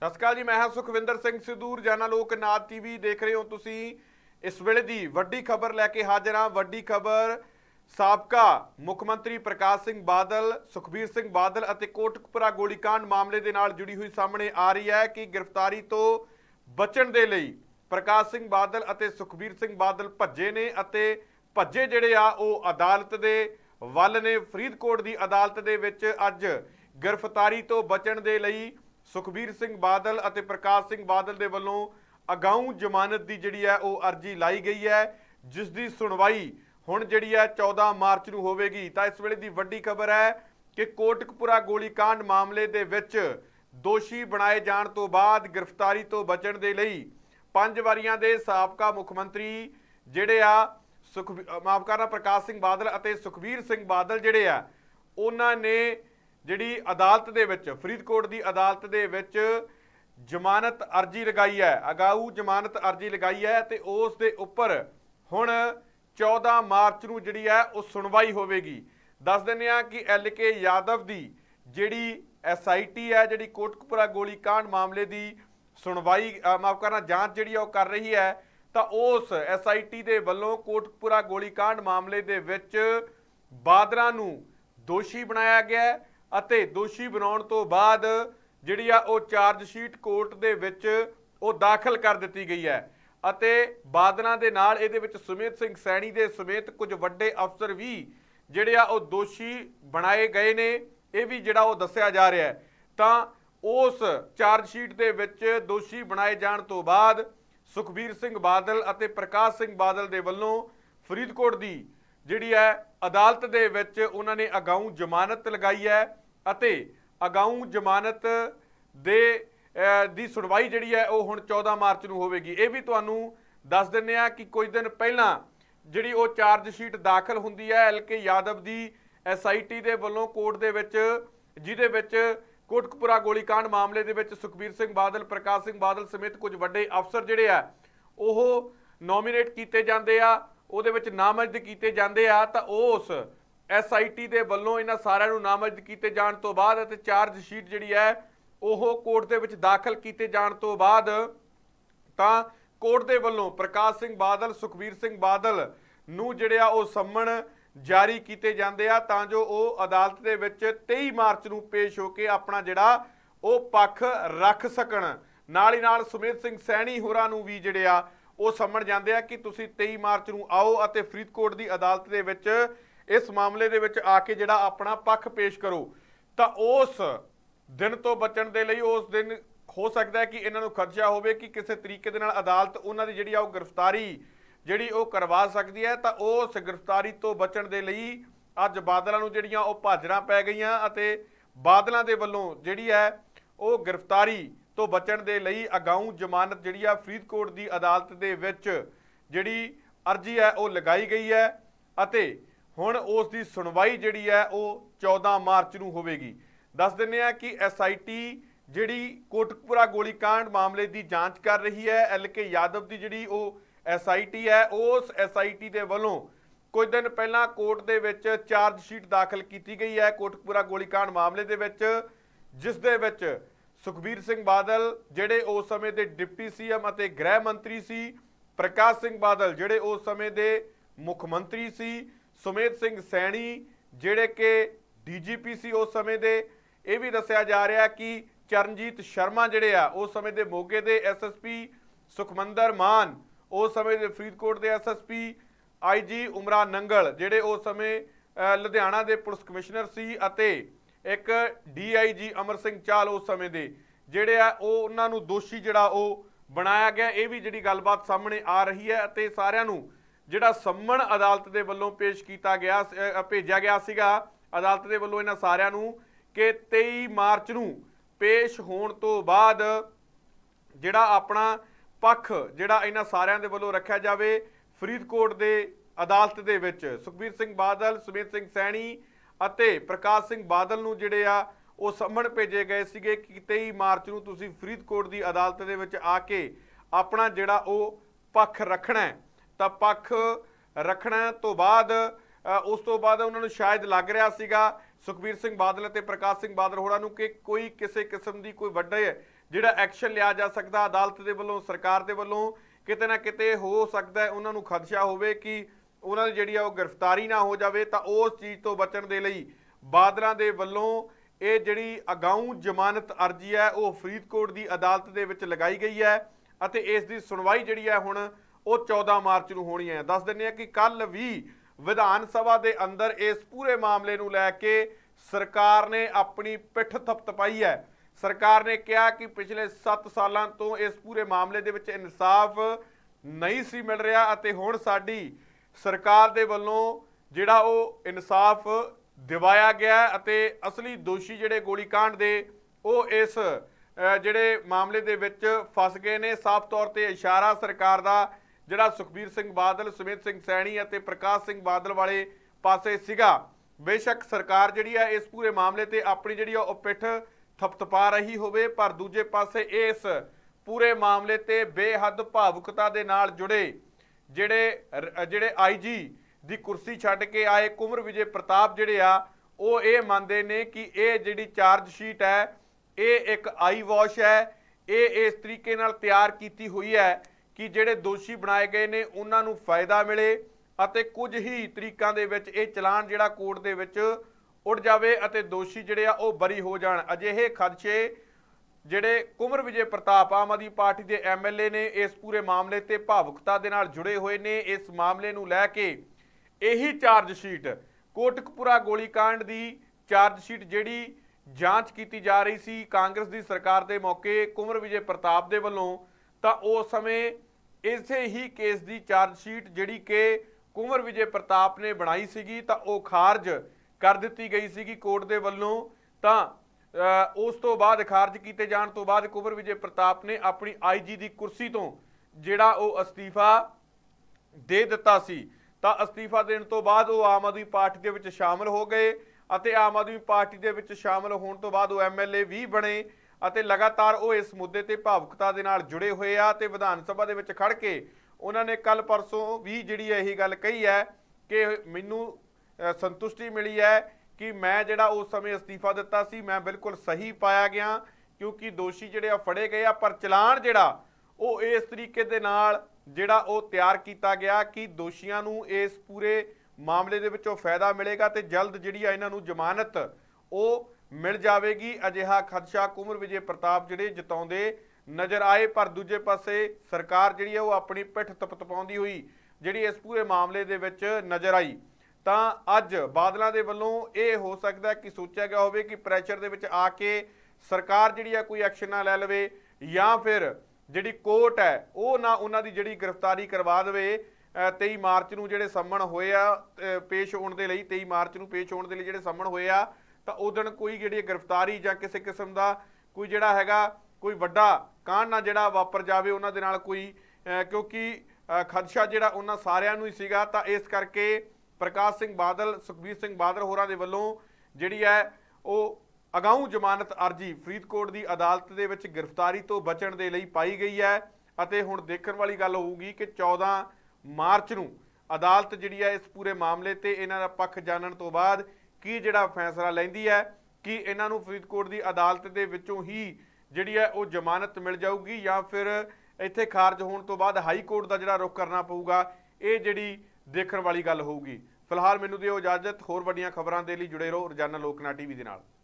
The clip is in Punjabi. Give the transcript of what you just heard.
ਸਤਿ ਸ਼੍ਰੀ ਅਕਾਲ ਜੀ ਮੈਂ ਹਾਂ ਸੁਖਵਿੰਦਰ ਸਿੰਘ ਸਿੱਧੂਰ ਜਾਨਾ ਲੋਕ ਨਾਦ ਟੀਵੀ ਦੇਖ ਰਹੇ ਹੋ ਤੁਸੀਂ ਇਸ ਵੇਲੇ ਦੀ ਵੱਡੀ ਖਬਰ ਲੈ ਕੇ ਹਾਜ਼ਰ ਹਾਂ ਵੱਡੀ ਖਬਰ ਸਾਬਕਾ ਮੁੱਖ ਮੰਤਰੀ ਪ੍ਰਕਾਸ਼ ਸਿੰਘ ਬਾਦਲ ਸੁਖਬੀਰ ਸਿੰਘ ਬਾਦਲ ਅਤੇ ਕੋਟਕਪੁਰਾ ਗੋਲੀकांड ਮਾਮਲੇ ਦੇ ਨਾਲ ਜੁੜੀ ਹੋਈ ਸਾਹਮਣੇ ਆ ਰਹੀ ਹੈ ਕਿ ਗ੍ਰਿਫਤਾਰੀ ਤੋਂ ਬਚਣ ਦੇ ਲਈ ਪ੍ਰਕਾਸ਼ ਸਿੰਘ ਬਾਦਲ ਅਤੇ ਸੁਖਬੀਰ ਸਿੰਘ ਬਾਦਲ ਭੱਜੇ ਨੇ ਅਤੇ ਭੱਜੇ ਜਿਹੜੇ ਆ ਉਹ ਅਦਾਲਤ ਦੇ ਵੱਲ ਨੇ ਫਰੀਦਕੋਟ ਦੀ ਅਦਾਲਤ ਦੇ ਵਿੱਚ ਅੱਜ ਗ੍ਰਿਫਤਾਰੀ ਤੋਂ ਬਚਣ ਦੇ ਲਈ ਸੁਖਬੀਰ ਸਿੰਘ ਬਾਦਲ ਅਤੇ ਪ੍ਰਕਾਸ਼ ਸਿੰਘ ਬਾਦਲ ਦੇ ਵੱਲੋਂ ਅਗਾਊਂ ਜ਼ਮਾਨਤ ਦੀ ਜਿਹੜੀ ਹੈ ਉਹ ਅਰਜੀ ਲਾਈ ਗਈ ਹੈ ਜਿਸ ਦੀ ਸੁਣਵਾਈ ਹੁਣ ਜਿਹੜੀ ਹੈ 14 ਮਾਰਚ ਨੂੰ ਹੋਵੇਗੀ ਤਾਂ ਇਸ ਵੇਲੇ ਦੀ ਵੱਡੀ ਖਬਰ ਹੈ ਕਿ ਕੋਟਕਪੁਰਾ ਗੋਲੀकांड ਮਾਮਲੇ ਦੇ ਵਿੱਚ ਦੋਸ਼ੀ ਬਣਾਏ ਜਾਣ ਤੋਂ ਬਾਅਦ ਗ੍ਰਿਫਤਾਰੀ ਤੋਂ ਬਚਣ ਦੇ ਲਈ ਪੰਜ ਵਾਰੀਆਂ ਦੇ ਸਾਬਕਾ ਮੁੱਖ ਮੰਤਰੀ ਜਿਹੜੇ ਆ ਸੁਖ ਮਾਫ ਕਰਨਾ ਪ੍ਰਕਾਸ਼ ਸਿੰਘ ਬਾਦਲ ਅਤੇ ਸੁਖਵੀਰ ਸਿੰਘ ਬਾਦਲ ਜਿਹੜੇ ਆ ਉਹਨਾਂ ਨੇ ਜਿਹੜੀ ਅਦਾਲਤ ਦੇ ਵਿੱਚ ਫਰੀਦਕੋਟ ਦੀ ਅਦਾਲਤ ਦੇ ਵਿੱਚ ਜ਼ਮਾਨਤ ਅਰਜੀ ਲਗਾਈ ਹੈ ਅਗਾਊ ਜ਼ਮਾਨਤ ਅਰਜੀ ਲਗਾਈ ਹੈ ਤੇ ਉਸ ਦੇ ਉੱਪਰ ਹੁਣ 14 ਮਾਰਚ ਨੂੰ ਜਿਹੜੀ ਹੈ ਉਹ ਸੁਣਵਾਈ ਹੋਵੇਗੀ ਦੱਸ ਦਿੰਨੇ ਆ ਕਿ ਐਲ ਕੇ ਯਾਦਵ ਦੀ ਜਿਹੜੀ ਐਸਆਈਟੀ ਹੈ ਜਿਹੜੀ ਕੋਟਕਪੁਰਾ ਕਾਂਡ ਮਾਮਲੇ ਦੀ ਸੁਣਵਾਈ ਮਾਫ ਕਰਨਾ ਜਾਂਚ ਜਿਹੜੀ ਉਹ ਕਰ ਰਹੀ ਹੈ ਤਾਂ ਉਸ ਐਸਆਈਟੀ ਦੇ ਵੱਲੋਂ ਕੋਟਕਪੁਰਾ ਕਾਂਡ ਮਾਮਲੇ ਦੇ ਵਿੱਚ ਬਾਦਰਾ ਨੂੰ ਦੋਸ਼ੀ ਬਣਾਇਆ ਗਿਆ ਅਤੇ ਦੋਸ਼ੀ ਬਣਾਉਣ ਤੋਂ ਬਾਅਦ ਜਿਹੜੀ ਆ ਉਹ ਚਾਰਜ ਸ਼ੀਟ ਕੋਰਟ ਦੇ ਵਿੱਚ ਉਹ ਦਾਖਲ ਕਰ ਦਿੱਤੀ ਗਈ ਹੈ ਅਤੇ ਬਾਦਲਾਂ ਦੇ ਨਾਲ ਇਹਦੇ ਵਿੱਚ ਸੁਮੇਤ ਸਿੰਘ ਸੈਣੀ ਦੇ ਸਮੇਤ ਕੁਝ ਵੱਡੇ ਅਫਸਰ ਵੀ ਜਿਹੜੇ ਆ ਉਹ ਦੋਸ਼ੀ ਬਣਾਏ ਗਏ ਨੇ ਇਹ ਵੀ ਜਿਹੜਾ ਉਹ ਦੱਸਿਆ ਜਾ ਰਿਹਾ ਹੈ ਤਾਂ ਉਸ ਚਾਰਜ ਸ਼ੀਟ ਦੇ ਵਿੱਚ ਦੋਸ਼ੀ ਬਣਾਏ ਜਾਣ ਤੋਂ ਬਾਅਦ ਸੁਖਬੀਰ ਸਿੰਘ ਬਾਦਲ ਅਤੇ ਪ੍ਰਕਾਸ਼ ਸਿੰਘ ਬਾਦਲ ਦੇ ਵੱਲੋਂ ਫਰੀਦਕੋਟ ਦੀ ਜਿਹੜੀ ਹੈ ਅਦਾਲਤ ਦੇ ਵਿੱਚ ਉਹਨਾਂ ਨੇ ਅਗਾਊਂ ਜ਼ਮਾਨਤ ਲਗਾਈ ਹੈ ਅਤੇ ਅਗਾਊਂ ਜ਼ਮਾਨਤ ਦੇ ਦੀ ਸੁਣਵਾਈ ਜਿਹੜੀ ਹੈ ਉਹ ਹੁਣ 14 ਮਾਰਚ ਨੂੰ ਹੋਵੇਗੀ ਇਹ ਵੀ ਤੁਹਾਨੂੰ ਦੱਸ ਦਿੰਨੇ ਆ ਕਿ ਕੁਝ ਦਿਨ ਪਹਿਲਾਂ ਜਿਹੜੀ ਉਹ ਚਾਰਜ ਸ਼ੀਟ ਦਾਖਲ ਹੁੰਦੀ ਹੈ ਐਲ ਕੇ ਯਾਦਵ ਦੀ ਐਸਆਈਟੀ ਦੇ ਵੱਲੋਂ ਕੋਰਟ ਦੇ ਵਿੱਚ ਜਿਹਦੇ ਵਿੱਚ ਕੋਟਕਪੁਰਾ ਗੋਲੀकांड ਮਾਮਲੇ ਦੇ ਵਿੱਚ ਸੁਖਬੀਰ ਸਿੰਘ ਬਾਦਲ ਪ੍ਰਕਾਸ਼ ਸਿੰਘ ਬਾਦਲ ਸਮੇਤ ਕੁਝ ਵੱਡੇ ਅਫਸਰ ਜਿਹੜੇ ਆ ਉਹ ਨੋਮੀਨੇਟ ਕੀਤੇ ਜਾਂਦੇ ਆ ਉਹਦੇ ਵਿੱਚ ਨਾਮਜ਼ਦ ਕੀਤੇ ਜਾਂਦੇ ਆ ਤਾਂ ਉਸ ਐਸਆਈਟੀ ਦੇ ਵੱਲੋਂ ਇਹਨਾਂ ਸਾਰਿਆਂ ਨੂੰ ਨਾਮਜ਼ਦ ਕੀਤੇ ਜਾਣ ਤੋਂ ਬਾਅਦ ਅਤੇ ਚਾਰਜ ਸ਼ੀਟ ਜਿਹੜੀ ਹੈ ਉਹ ਕੋਰਟ ਦੇ ਵਿੱਚ ਦਾਖਲ ਕੀਤੇ ਜਾਣ ਤੋਂ ਬਾਅਦ ਤਾਂ ਕੋਰਟ ਦੇ ਵੱਲੋਂ ਪ੍ਰਕਾਸ਼ ਸਿੰਘ ਬਾਦਲ ਸੁਖਵੀਰ ਸਿੰਘ ਬਾਦਲ ਨੂੰ ਜਿਹੜੇ ਆ ਉਹ ਸੰਮਣ ਜਾਰੀ ਕੀਤੇ ਜਾਂਦੇ ਆ ਤਾਂ ਜੋ ਉਹ ਅਦਾਲਤ ਦੇ ਵਿੱਚ 23 ਮਾਰਚ ਨੂੰ ਪੇਸ਼ ਹੋ ਕੇ ਆਪਣਾ ਜਿਹੜਾ ਉਹ ਪੱਖ ਰੱਖ ਸਕਣ ਨਾਲ ਹੀ ਨਾਲ ਸੁਮੇਤ ਸਿੰਘ ਸੈਣੀ ਹੋਰਾਂ ਨੂੰ ਵੀ ਜਿਹੜੇ ਆ ਉਹ ਸੰਮਣ ਜਾਂਦੇ ਆ ਕਿ ਤੁਸੀਂ 23 ਮਾਰਚ ਨੂੰ ਆਓ ਅਤੇ ਫਰੀਦਕੋਟ ਦੀ ਅਦਾਲਤ ਦੇ ਵਿੱਚ ਇਸ ਮਾਮਲੇ ਦੇ ਵਿੱਚ ਆ ਕੇ ਜਿਹੜਾ ਆਪਣਾ ਪੱਖ ਪੇਸ਼ ਕਰੋ ਤਾਂ ਉਸ ਦਿਨ ਤੋਂ ਬਚਣ ਦੇ ਲਈ ਉਸ ਦਿਨ ਹੋ ਸਕਦਾ ਹੈ ਕਿ ਇਹਨਾਂ ਨੂੰ ਖਰਚਾ ਹੋਵੇ ਕਿ ਕਿਸੇ ਤਰੀਕੇ ਦੇ ਨਾਲ ਅਦਾਲਤ ਉਹਨਾਂ ਦੀ ਜਿਹੜੀ ਆ ਉਹ ਗ੍ਰਿਫਤਾਰੀ ਜਿਹੜੀ ਉਹ ਕਰਵਾ ਸਕਦੀ ਹੈ ਤਾਂ ਉਸ ਗ੍ਰਿਫਤਾਰੀ ਤੋਂ ਬਚਣ ਦੇ ਲਈ ਅੱਜ ਬਾਦਲਾਂ ਨੂੰ ਜਿਹੜੀਆਂ ਉਹ ਭਾਜੜਾਂ ਪੈ ਗਈਆਂ ਅਤੇ ਬਾਦਲਾਂ ਦੇ ਵੱਲੋਂ ਜਿਹੜੀ ਹੈ ਉਹ ਗ੍ਰਿਫਤਾਰੀ ਤੋਂ ਬਚਣ ਦੇ ਲਈ ਅਗਾਊਂ ਜ਼ਮਾਨਤ ਜਿਹੜੀ ਆ ਫਰੀਦਕੋਟ ਦੀ ਅਦਾਲਤ ਦੇ ਵਿੱਚ ਜਿਹੜੀ ਅਰਜ਼ੀ ਹੈ ਉਹ ਲਗਾਈ ਗਈ ਹੈ ਅਤੇ ਹੁਣ ਉਸ ਦੀ ਸੁਣਵਾਈ ਜਿਹੜੀ ਹੈ ਉਹ 14 ਮਾਰਚ ਨੂੰ ਹੋਵੇਗੀ ਦੱਸ ਦਿੰਨੇ ਆ ਕਿ ਐਸਆਈਟੀ ਜਿਹੜੀ ਕੋਟਕਪੁਰਾ ਗੋਲੀकांड ਮਾਮਲੇ ਦੀ ਜਾਂਚ ਕਰ ਰਹੀ ਹੈ ਐਲਕੇ ਯਾਦਵ ਦੀ ਜਿਹੜੀ ਉਹ ਐਸਆਈਟੀ ਹੈ ਉਸ ਐਸਆਈਟੀ ਦੇ ਵੱਲੋਂ ਕੁਝ ਦਿਨ ਪਹਿਲਾਂ ਕੋਰਟ ਦੇ ਵਿੱਚ ਚਾਰਜ ਸ਼ੀਟ ਦਾਖਲ ਕੀਤੀ ਗਈ ਹੈ ਕੋਟਕਪੁਰਾ ਗੋਲੀकांड ਮਾਮਲੇ ਦੇ ਵਿੱਚ ਜਿਸ ਦੇ ਵਿੱਚ ਸੁਖਬੀਰ ਸਿੰਘ ਬਾਦਲ ਜਿਹੜੇ ਉਸ ਸਮੇਂ ਦੇ ਡਿਪਟੀ ਸੀਐਮ ਅਤੇ ਗ੍ਰਹਿ ਮੰਤਰੀ ਸੀ ਪ੍ਰਕਾਸ਼ ਸਿੰਘ ਬਾਦਲ ਜਿਹੜੇ ਉਸ ਸਮੇਂ ਦੇ ਮੁੱਖ ਮੰਤਰੀ ਸੀ ਸੁਮੇਧ ਸਿੰਘ ਸੈਣੀ ਜਿਹੜੇ ਕਿ ਡੀਜੀਪੀ ਸੀ ਉਸ ਸਮੇਂ ਦੇ ਇਹ ਵੀ ਦੱਸਿਆ ਜਾ ਰਿਹਾ ਕਿ ਚਰਨਜੀਤ ਸ਼ਰਮਾ ਜਿਹੜੇ ਆ ਉਸ ਸਮੇਂ ਦੇ ਮੋਗੇ ਦੇ ਐਸਐਸਪੀ ਸੁਖਮੰਦਰ ਮਾਨ ਉਸ ਸਮੇਂ ਦੇ ਫਰੀਦਕੋਟ ਦੇ ਐਸਐਸਪੀ ਆਈਜੀ ਉਮਰਾ ਨੰਗਲ ਜਿਹੜੇ ਉਸ ਸਮੇਂ ਲੁਧਿਆਣਾ ਦੇ ਪੁਲਿਸ ਕਮਿਸ਼ਨਰ ਸੀ ਅਤੇ ਇੱਕ ਡੀਆਈਜੀ ਅਮਰ ਸਿੰਘ ਚਾਲ ਉਸ ਸਮੇਂ ਦੇ ਜਿਹੜੇ ਆ ਉਹ ਉਹਨਾਂ ਨੂੰ ਦੋਸ਼ੀ ਜਿਹੜਾ ਉਹ ਬਣਾਇਆ ਗਿਆ ਇਹ ਵੀ ਜਿਹੜੀ ਗੱਲਬਾਤ ਸਾਹਮਣੇ ਆ ਰਹੀ ਹੈ ਅਤੇ ਸਾਰਿਆਂ ਨੂੰ ਜਿਹੜਾ ਸੰਮਣ ਅਦਾਲਤ ਦੇ ਵੱਲੋਂ ਪੇਸ਼ ਕੀਤਾ ਗਿਆ ਭੇਜਿਆ ਗਿਆ ਸੀਗਾ ਅਦਾਲਤ ਦੇ ਵੱਲੋਂ ਇਹਨਾਂ ਸਾਰਿਆਂ ਨੂੰ ਕਿ 23 ਮਾਰਚ ਨੂੰ ਪੇਸ਼ ਹੋਣ ਤੋਂ ਬਾਅਦ ਜਿਹੜਾ ਆਪਣਾ ਪੱਖ ਜਿਹੜਾ ਇਹਨਾਂ ਸਾਰਿਆਂ ਦੇ ਵੱਲੋਂ ਰੱਖਿਆ ਜਾਵੇ ਫਰੀਦਕੋਟ ਦੇ ਅਦਾਲਤ ਦੇ ਵਿੱਚ ਸੁਖਬੀਰ ਸਿੰਘ ਬਾਦਲ ਸੁਮੇਤ ਸਿੰਘ ਸੈਣੀ ਅਤੇ ਪ੍ਰਕਾਸ਼ ਸਿੰਘ ਬਾਦਲ ਨੂੰ ਜਿਹੜੇ ਆ ਉਹ ਸੰਮਣ ਭੇਜੇ ਗਏ ਸੀਗੇ ਕਿ 23 ਮਾਰਚ ਨੂੰ ਤੁਸੀਂ ਫਰੀਦਕੋਟ ਦੀ ਅਦਾਲਤ ਦੇ ਵਿੱਚ ਆ ਕੇ ਆਪਣਾ ਜਿਹੜਾ ਉਹ ਪੱਖ ਰੱਖਣਾ ਤਾਂ ਪੱਖ ਰੱਖਣਾ ਤੋਂ ਬਾਅਦ ਉਸ ਤੋਂ ਬਾਅਦ ਉਹਨਾਂ ਨੂੰ ਸ਼ਾਇਦ ਲੱਗ ਰਿਹਾ ਸੀਗਾ ਸੁਖਬੀਰ ਸਿੰਘ ਬਾਦਲ ਅਤੇ ਪ੍ਰਕਾਸ਼ ਸਿੰਘ ਬਾਦਲ ਹੋਰਾਂ ਨੂੰ ਕਿ ਕੋਈ ਕਿਸੇ ਕਿਸਮ ਦੀ ਕੋਈ ਵੱਡੇ ਜਿਹੜਾ ਐਕਸ਼ਨ ਲਿਆ ਜਾ ਸਕਦਾ ਅਦਾਲਤ ਦੇ ਵੱਲੋਂ ਸਰਕਾਰ ਦੇ ਵੱਲੋਂ ਕਿਤੇ ਨਾ ਕਿਤੇ ਹੋ ਸਕਦਾ ਉਹਨਾਂ ਨੂੰ ਖਦਸ਼ਾ ਹੋਵੇ ਕਿ ਉਹਨਾਂ ਦੀ ਜਿਹੜੀ ਆ ਉਹ ਗ੍ਰਿਫਤਾਰੀ ਨਾ ਹੋ ਜਾਵੇ ਤਾਂ ਉਸ ਚੀਜ਼ ਤੋਂ ਬਚਣ ਦੇ ਲਈ ਬਾਦਲਾਂ ਦੇ ਵੱਲੋਂ ਇਹ ਜਿਹੜੀ ਅਗਾਊਂ ਜ਼ਮਾਨਤ ਅਰਜ਼ੀ ਹੈ ਉਹ ਫਰੀਦਕੋਟ ਦੀ ਅਦਾਲਤ ਦੇ ਵਿੱਚ ਲਗਾਈ ਗਈ ਹੈ ਅਤੇ ਇਸ ਦੀ ਸੁਣਵਾਈ ਜਿਹੜੀ ਹੈ ਹੁਣ ਉਹ 14 ਮਾਰਚ ਨੂੰ ਹੋਣੀ ਹੈ ਦੱਸ ਦਿੰਨੇ ਆ ਕਿ ਕੱਲ ਵੀ ਵਿਧਾਨ ਸਭਾ ਦੇ ਅੰਦਰ ਇਸ ਪੂਰੇ ਮਾਮਲੇ ਨੂੰ ਲੈ ਕੇ ਸਰਕਾਰ ਨੇ ਆਪਣੀ ਪਿੱਠ ਥਪਥਪਾਈ ਹੈ ਸਰਕਾਰ ਨੇ ਕਿਹਾ ਕਿ ਪਿਛਲੇ 7 ਸਾਲਾਂ ਤੋਂ ਇਸ ਪੂਰੇ ਮਾਮਲੇ ਦੇ ਵਿੱਚ ਇਨਸਾਫ ਨਹੀਂ ਸੀ ਮਿਲ ਰਿਹਾ ਅਤੇ ਹੁਣ ਸਾਡੀ ਸਰਕਾਰ ਦੇ ਵੱਲੋਂ ਜਿਹੜਾ ਉਹ ਇਨਸਾਫ ਦਿਵਾਇਆ ਗਿਆ ਅਤੇ ਅਸਲੀ ਦੋਸ਼ੀ ਜਿਹੜੇ ਗੋਲੀकांड ਦੇ ਉਹ ਇਸ ਜਿਹੜੇ ਮਾਮਲੇ ਦੇ ਵਿੱਚ ਫਸ ਗਏ ਨੇ ਸਾਫ਼ ਤੌਰ ਤੇ ਇਸ਼ਾਰਾ ਸਰਕਾਰ ਦਾ ਜਿਹੜਾ ਸੁਖਬੀਰ ਸਿੰਘ ਬਾਦਲ ਸੁਮੇਤ ਸਿੰਘ ਸੈਣੀ ਅਤੇ ਪ੍ਰਕਾਸ਼ ਸਿੰਘ ਬਾਦਲ ਵਾਲੇ ਪਾਸੇ ਸੀਗਾ ਬੇਸ਼ੱਕ ਸਰਕਾਰ ਜਿਹੜੀ ਹੈ ਇਸ ਪੂਰੇ ਮਾਮਲੇ ਤੇ ਆਪਣੀ ਜਿਹੜੀ ਉਹ ਪਿੱਠ ਥਪਥਪਾ ਰਹੀ ਹੋਵੇ ਪਰ ਦੂਜੇ ਪਾਸੇ ਇਸ ਪੂਰੇ ਮਾਮਲੇ ਤੇ ਬੇਹੱਦ ਭਾਵੁਕਤਾ ਦੇ ਨਾਲ ਜੁੜੇ ਜਿਹੜੇ ਜਿਹੜੇ ਆਈਜੀ ਦੀ ਕੁਰਸੀ ਛੱਡ ਕੇ ਆਏ ਕੁਮਰ ਵਿਜੇ ਪ੍ਰਤਾਪ ਜਿਹੜੇ ਆ ਉਹ ਇਹ ਮੰਨਦੇ ਨੇ ਕਿ ਇਹ ਜਿਹੜੀ ਚਾਰਜ ਸ਼ੀਟ ਹੈ ਇਹ ਇੱਕ ਆਈ ਵਾਸ਼ ਹੈ ਇਹ ਇਸ ਤਰੀਕੇ ਨਾਲ ਤਿਆਰ ਕੀਤੀ ਹੋਈ ਹੈ ਕਿ ਜਿਹੜੇ ਦੋਸ਼ੀ ਬਣਾਏ ਗਏ ਨੇ ਉਹਨਾਂ ਨੂੰ ਫਾਇਦਾ ਮਿਲੇ ਅਤੇ ਕੁਝ ਹੀ ਤਰੀਕਾਂ ਦੇ ਵਿੱਚ ਇਹ ਚਲਾਨ ਜਿਹੜਾ ਕੋਰਟ ਦੇ ਵਿੱਚ ਉੱਡ ਜਾਵੇ ਅਤੇ ਦੋਸ਼ੀ ਜਿਹੜੇ ਆ ਉਹ ਬਰੀ ਹੋ ਜਾਣ ਅਜਿਹੇ ਖਦਸ਼ੇ ਜਿਹੜੇ ਕੁਮਰ ਵਿਜੇ ਪ੍ਰਤਾਪ ਆਮ ਆਦੀ ਪਾਰਟੀ ਦੇ ਐਮਐਲਏ ਨੇ ਇਸ ਪੂਰੇ ਮਾਮਲੇ ਤੇ ਭਾਵੁਕਤਾ ਦੇ ਨਾਲ ਜੁੜੇ ਹੋਏ ਨੇ ਇਸ ਮਾਮਲੇ ਨੂੰ ਲੈ ਕੇ ਇਹੀ ਚਾਰਜ ਸ਼ੀਟ ਕੋਟਕਪੁਰਾ ਗੋਲੀकांड ਦੀ ਚਾਰਜ ਸ਼ੀਟ ਜਿਹੜੀ ਜਾਂਚ ਕੀਤੀ ਜਾ ਰਹੀ ਸੀ ਕਾਂਗਰਸ ਦੀ ਸਰਕਾਰ ਦੇ ਮੌਕੇ ਕੁਮਰ ਵਿਜੇ ਪ੍ਰਤਾਪ ਦੇ ਵੱਲੋਂ ਤਾਂ ਉਸ ਸਮੇਂ ਇਸੇ ਹੀ ਕੇਸ ਦੀ ਚਾਰਜ ਸ਼ੀਟ ਜਿਹੜੀ ਕਿ ਕੁਮਰ ਵਿਜੇ ਪ੍ਰਤਾਪ ਨੇ ਬਣਾਈ ਸੀਗੀ ਤਾਂ ਉਹ ਖਾਰਜ ਕਰ ਦਿੱਤੀ ਗਈ ਸੀਗੀ ਕੋਰਟ ਦੇ ਵੱਲੋਂ ਤਾਂ ਉਸ ਤੋਂ ਬਾਅਦ ਖਾਰਜ ਕੀਤੇ ਜਾਣ ਤੋਂ ਬਾਅਦ ਕੁਮਰ ਵਿਜੇ ਪ੍ਰਤਾਪ ਨੇ ਆਪਣੀ ਆਈਜੀ ਦੀ ਕੁਰਸੀ ਤੋਂ ਜਿਹੜਾ ਉਹ ਅਸਤੀਫਾ ਦੇ ਦਿੱਤਾ ਸੀ ਤਾਂ ਅਸਤੀਫਾ ਦੇਣ ਤੋਂ ਬਾਅਦ ਉਹ ਆਮ ਆਦਮੀ ਪਾਰਟੀ ਦੇ ਵਿੱਚ ਸ਼ਾਮਲ ਹੋ ਗਏ ਅਤੇ ਆਮ ਆਦਮੀ ਪਾਰਟੀ ਦੇ ਵਿੱਚ ਸ਼ਾਮਲ ਹੋਣ ਤੋਂ ਬਾਅਦ ਉਹ ਐਮਐਲਏ ਵੀ ਬਣੇ ਅਤੇ ਲਗਾਤਾਰ ਉਹ ਇਸ ਮੁੱਦੇ ਤੇ ਭਾਵੁਕਤਾ ਦੇ ਨਾਲ ਜੁੜੇ ਹੋਏ ਆ ਤੇ ਵਿਧਾਨ ਸਭਾ ਦੇ ਵਿੱਚ ਖੜ ਕੇ ਉਹਨਾਂ ਨੇ ਕੱਲ ਪਰਸੋਂ ਵੀ ਜਿਹੜੀ ਇਹੀ ਗੱਲ ਕਹੀ ਹੈ ਕਿ ਮੈਨੂੰ ਸੰਤੁਸ਼ਟੀ ਮਿਲੀ ਹੈ ਕਿ ਮੈਂ ਜਿਹੜਾ ਉਸ ਸਮੇਂ ਅਸਤੀਫਾ ਦਿੱਤਾ ਸੀ ਮੈਂ ਬਿਲਕੁਲ ਸਹੀ ਪਾਇਆ ਗਿਆ ਕਿਉਂਕਿ ਦੋਸ਼ੀ ਜਿਹੜੇ ਆ ਫੜੇ ਗਏ ਆ ਪਰ ਚਲਾਨ ਜਿਹੜਾ ਉਹ ਇਸ ਤਰੀਕੇ ਦੇ ਨਾਲ ਜਿਹੜਾ ਉਹ ਤਿਆਰ ਕੀਤਾ ਗਿਆ ਕਿ ਦੋਸ਼ੀਆਂ ਨੂੰ ਇਸ ਪੂਰੇ ਮਾਮਲੇ ਦੇ ਵਿੱਚੋਂ ਫਾਇਦਾ ਮਿਲੇਗਾ ਤੇ ਜਲਦ ਜਿਹੜੀ ਆ ਇਹਨਾਂ ਨੂੰ ਜ਼ਮਾਨਤ ਉਹ ਮਿਲ ਜਾਵੇਗੀ ਅਜਿਹਾ ਖਦਸ਼ਾ ਕੁਮਰ ਵਿਜੇ ਪ੍ਰਤਾਪ ਜਿਹੜੇ ਜਿਤਾਉਂਦੇ ਨਜ਼ਰ ਆਏ ਪਰ ਦੂਜੇ ਪਾਸੇ ਸਰਕਾਰ ਜਿਹੜੀ ਹੈ ਉਹ ਆਪਣੀ ਪਿੱਠ ਤਪਤਪਾਉਂਦੀ ਹੋਈ ਜਿਹੜੀ ਇਸ ਪੂਰੇ ਮਾਮਲੇ ਦੇ ਵਿੱਚ ਨਜ਼ਰ ਆਈ ਤਾਂ ਅੱਜ ਬਾਦਲਾਂ ਦੇ ਵੱਲੋਂ ਇਹ ਹੋ ਸਕਦਾ ਕਿ ਸੋਚਿਆ ਗਿਆ ਹੋਵੇ ਕਿ ਪ੍ਰੈਸ਼ਰ ਦੇ ਵਿੱਚ ਆ ਕੇ ਸਰਕਾਰ ਜਿਹੜੀ ਹੈ ਕੋਈ ਐਕਸ਼ਨ ਨਾ ਲੈ ਲਵੇ ਜਾਂ ਫਿਰ ਜਿਹੜੀ ਕੋਰਟ ਹੈ ਉਹ ਨਾ ਉਹਨਾਂ ਦੀ ਜਿਹੜੀ ਗ੍ਰਿਫਤਾਰੀ ਕਰਵਾ ਦੇਵੇ 23 ਮਾਰਚ ਨੂੰ ਜਿਹੜੇ ਸੰਮਣ ਹੋਏ ਆ ਪੇਸ਼ ਹੋਣ ਦੇ ਲਈ 23 ਮਾਰਚ ਨੂੰ ਪੇਸ਼ ਹੋਣ ਦੇ ਲਈ ਜਿਹੜੇ ਸੰਮਣ ਹੋਏ ਆ ਤਾਂ ਉਹ ਦਿਨ ਕੋਈ ਜਿਹੜੀ ਗ੍ਰਿਫਤਾਰੀ ਜਾਂ ਕਿਸੇ ਕਿਸਮ ਦਾ ਕੋਈ ਜਿਹੜਾ ਹੈਗਾ ਕੋਈ ਵੱਡਾ ਕਾਂਡ ਨਾ ਜਿਹੜਾ ਵਾਪਰ ਜਾਵੇ ਉਹਨਾਂ ਦੇ ਨਾਲ ਕੋਈ ਕਿਉਂਕਿ ਖਦਸ਼ਾ ਜਿਹੜਾ ਉਹਨਾਂ ਸਾਰਿਆਂ ਨੂੰ ਹੀ ਸੀਗਾ ਤਾਂ ਇਸ ਕਰਕੇ ਪ੍ਰਕਾਸ਼ ਸਿੰਘ ਬਾਦਲ ਸੁਖਬੀਰ ਸਿੰਘ ਬਾਦਲ ਹੋਰਾਂ ਦੇ ਵੱਲੋਂ ਜਿਹੜੀ ਹੈ ਉਹ ਅਗਾਊਂ ਜ਼ਮਾਨਤ ਅਰਜੀ ਫਰੀਦਕੋਟ ਦੀ ਅਦਾਲਤ ਦੇ ਵਿੱਚ ਗ੍ਰਿਫਤਾਰੀ ਤੋਂ ਬਚਣ ਦੇ ਲਈ ਪਾਈ ਗਈ ਹੈ ਅਤੇ ਹੁਣ ਦੇਖਣ ਵਾਲੀ ਗੱਲ ਹੋਊਗੀ ਕਿ 14 ਮਾਰਚ ਨੂੰ ਅਦਾਲਤ ਜਿਹੜੀ ਹੈ ਇਸ ਪੂਰੇ ਮਾਮਲੇ ਤੇ ਇਹਨਾਂ ਦਾ ਪੱਖ ਜਾਣਨ ਤੋਂ ਬਾਅਦ ਕੀ ਜਿਹੜਾ ਫੈਸਲਾ ਲੈਂਦੀ ਹੈ ਕਿ ਇਹਨਾਂ ਨੂੰ ਫਰੀਦਕੋਟ ਦੀ ਅਦਾਲਤ ਦੇ ਵਿੱਚੋਂ ਹੀ ਜਿਹੜੀ ਹੈ ਉਹ ਜ਼ਮਾਨਤ ਮਿਲ ਜਾਊਗੀ ਜਾਂ ਫਿਰ ਇੱਥੇ ਖਾਰਜ ਹੋਣ ਤੋਂ ਬਾਅਦ ਹਾਈ ਕੋਰਟ ਦਾ ਜਿਹੜਾ ਰੁਖ ਕਰਨਾ ਪਊਗਾ ਇਹ ਜਿਹੜੀ ਦੇਖਣ ਵਾਲੀ ਗੱਲ ਹੋਊਗੀ ਫਿਲਹਾਲ ਮੈਨੂੰ ਦਿਓ ਇਜਾਜ਼ਤ ਹੋਰ ਵੱਡੀਆਂ ਖਬਰਾਂ ਦੇ ਲਈ ਜੁੜੇ ਰਹੋ ਰੋਜ਼ਾਨਾ ਲੋਕਨਾ ਟੀਵੀ ਦੇ ਨਾਲ